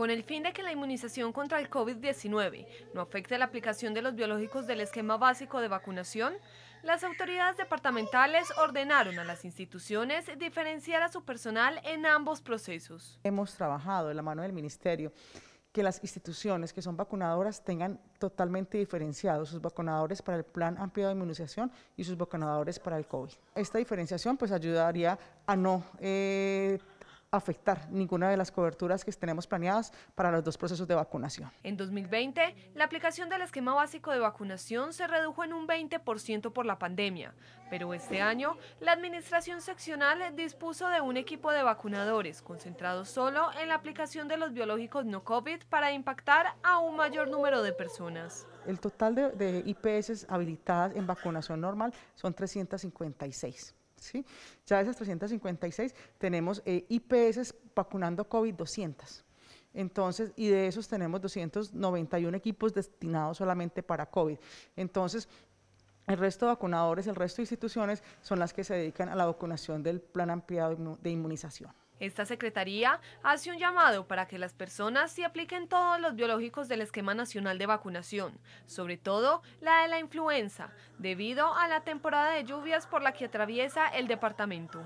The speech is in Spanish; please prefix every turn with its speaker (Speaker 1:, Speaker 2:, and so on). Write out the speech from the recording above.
Speaker 1: con el fin de que la inmunización contra el COVID-19 no afecte la aplicación de los biológicos del esquema básico de vacunación, las autoridades departamentales ordenaron a las instituciones diferenciar a su personal en ambos procesos.
Speaker 2: Hemos trabajado de la mano del Ministerio que las instituciones que son vacunadoras tengan totalmente diferenciados sus vacunadores para el plan amplio de inmunización y sus vacunadores para el COVID. Esta diferenciación pues ayudaría a no eh, afectar ninguna de las coberturas que tenemos planeadas para los dos procesos de vacunación.
Speaker 1: En 2020, la aplicación del esquema básico de vacunación se redujo en un 20% por la pandemia, pero este año la Administración Seccional dispuso de un equipo de vacunadores concentrado solo en la aplicación de los biológicos no COVID para impactar a un mayor número de personas.
Speaker 2: El total de, de IPS habilitadas en vacunación normal son 356. Ya de esas 356 tenemos eh, IPS vacunando COVID 200. Entonces, y de esos tenemos 291 equipos destinados solamente para COVID. Entonces, el resto de vacunadores, el resto de instituciones son las que se dedican a la vacunación del plan ampliado de inmunización.
Speaker 1: Esta Secretaría hace un llamado para que las personas se apliquen todos los biológicos del Esquema Nacional de Vacunación, sobre todo la de la influenza, debido a la temporada de lluvias por la que atraviesa el departamento.